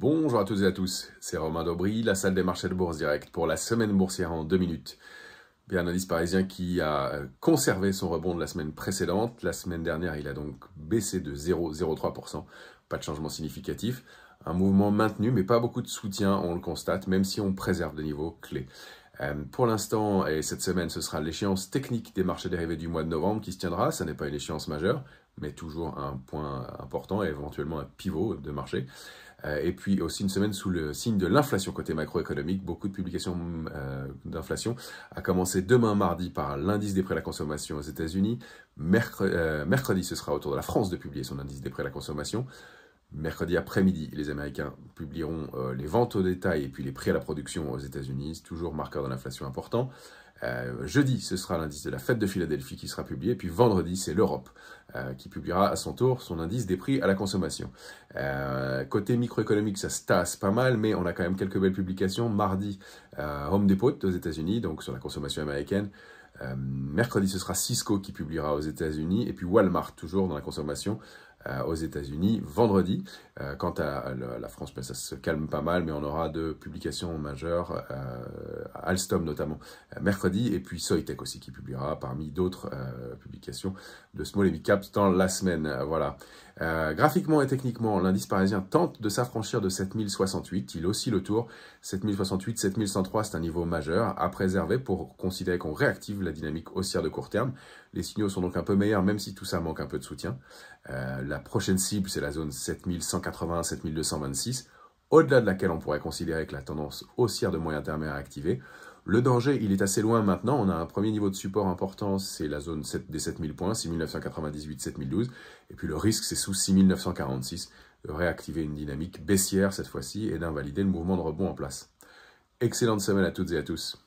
Bonjour à toutes et à tous, c'est Romain Dobry, la salle des marchés de bourse direct pour la semaine boursière en deux minutes. Bien, indice parisien qui a conservé son rebond de la semaine précédente. La semaine dernière, il a donc baissé de 0,03%. Pas de changement significatif. Un mouvement maintenu, mais pas beaucoup de soutien, on le constate, même si on préserve le niveau clés. Euh, pour l'instant, et cette semaine, ce sera l'échéance technique des marchés dérivés du mois de novembre qui se tiendra. Ce n'est pas une échéance majeure, mais toujours un point important et éventuellement un pivot de marché. Euh, et puis aussi une semaine sous le signe de l'inflation côté macroéconomique. Beaucoup de publications euh, d'inflation. A commencer demain mardi par l'indice des prêts à la consommation aux États-Unis. Mercredi, ce sera autour de la France de publier son indice des prêts à la consommation. Mercredi après-midi, les Américains publieront euh, les ventes au détail et puis les prix à la production aux États-Unis, toujours marqueur de l'inflation important. Euh, jeudi, ce sera l'indice de la fête de Philadelphie qui sera publié, puis vendredi, c'est l'Europe euh, qui publiera à son tour son indice des prix à la consommation. côté microéconomique, ça se tasse pas mal, mais on a quand même quelques belles publications. Mardi, Home Depot aux États-Unis, donc sur la consommation américaine. mercredi, ce sera Cisco qui publiera aux États-Unis, et puis Walmart, toujours dans la consommation. Euh, aux États-Unis vendredi. Euh, quant à la France, ben, ça se calme pas mal, mais on aura deux publications majeures, euh, Alstom notamment mercredi, et puis Soitec aussi qui publiera parmi d'autres publications de Small Caps dans la semaine. Voilà. Euh, graphiquement et techniquement, l'indice parisien tente de s'affranchir de 7068. Il oscille autour. 7068, 7103, c'est un niveau majeur à préserver pour considérer qu'on réactive la dynamique haussière de court terme. Les signaux sont donc un peu meilleurs, même si tout ça manque un peu de soutien. Euh, la prochaine cible, c'est la zone 7180, 7226, au-delà de laquelle on pourrait considérer que la tendance haussière de moyen terme est réactivée. Le danger, il est assez loin maintenant. On a un premier niveau de support important, c'est la zone des 7000 points, 6998, 7012. Et puis le risque, c'est sous 6946 de réactiver une dynamique baissière cette fois-ci et d'invalider le mouvement de rebond en place. Excellente semaine à toutes et à tous.